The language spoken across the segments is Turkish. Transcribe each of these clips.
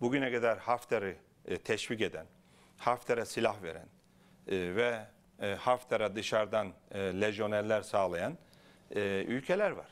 bugüne kadar Hafter'i teşvik eden, Hafter'e silah veren e, ve e, haftere dışarıdan e, lejyoneller sağlayan e, ülkeler var.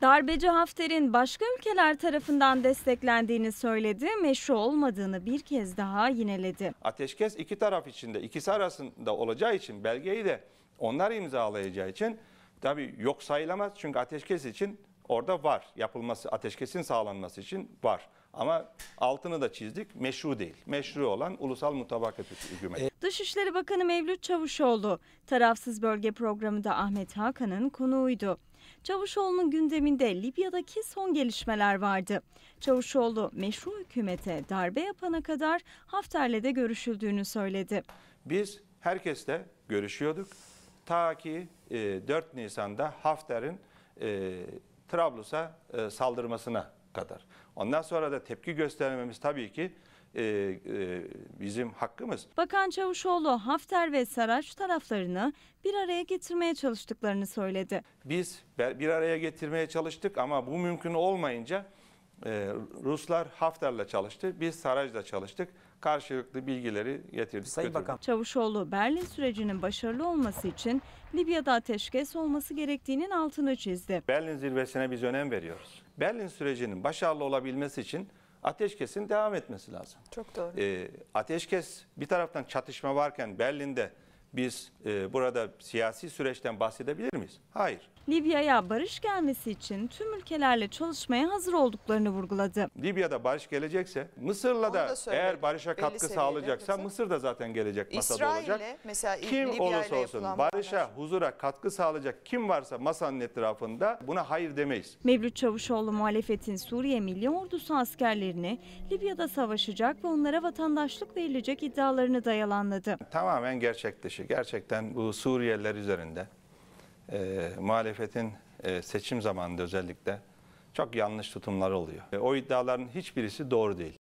Darbeci Hafter'in başka ülkeler tarafından desteklendiğini söyledi, meşru olmadığını bir kez daha yineledi. Ateşkes iki taraf içinde, ikisi arasında olacağı için belgeyi de onlar imzalayacağı için tabii yok sayılamaz. Çünkü ateşkes için orada var. Yapılması, ateşkesin sağlanması için var. Ama altını da çizdik, meşru değil. Meşru olan ulusal mutabakat hükümeti. E, Dışişleri Bakanı Mevlüt Çavuşoğlu, tarafsız bölge programı da Ahmet Hakan'ın konuğuydu. Çavuşoğlu'nun gündeminde Libya'daki son gelişmeler vardı. Çavuşoğlu meşru hükümete darbe yapana kadar Hafter'le de görüşüldüğünü söyledi. Biz herkesle görüşüyorduk. Ta ki 4 e, Nisan'da Hafter'in e, Trablus'a e, saldırmasına kadar. Ondan sonra da tepki göstermemiz tabii ki e, e, bizim hakkımız. Bakan Çavuşoğlu Hafter ve Saraç taraflarını bir araya getirmeye çalıştıklarını söyledi. Biz bir araya getirmeye çalıştık ama bu mümkün olmayınca e, Ruslar Haftar'la çalıştı, biz Saraj'la çalıştık. Karşılıklı bilgileri getirdik. Sayın götürdük. Bakan. Çavuşoğlu, Berlin sürecinin başarılı olması için Libya'da ateşkes olması gerektiğinin altını çizdi. Berlin zirvesine biz önem veriyoruz. Berlin sürecinin başarılı olabilmesi için ateşkesin devam etmesi lazım. Çok doğru. E, ateşkes bir taraftan çatışma varken Berlin'de biz e, burada siyasi süreçten bahsedebilir miyiz? Hayır. Libya'ya barış gelmesi için tüm ülkelerle çalışmaya hazır olduklarını vurguladı. Libya'da barış gelecekse Mısır'la da, eğer barışa katkı sağlayacaksa Mısır da zaten gelecek masada İsrail olacak. mesela kim Libya olursa olsun barışa, anlar. huzura katkı sağlayacak kim varsa masanın etrafında buna hayır demeyiz. Mevlüt Çavuşoğlu muhalefetin Suriye Milli Ordusu askerlerini Libya'da savaşacak ve onlara vatandaşlık verilecek iddialarını da yalanladı. Tamamen gerçekleşik gerçekten bu Suriyeliler üzerinde e, muhalefetin e, seçim zamanında özellikle çok yanlış tutumlar oluyor. E, o iddiaların hiçbirisi doğru değil.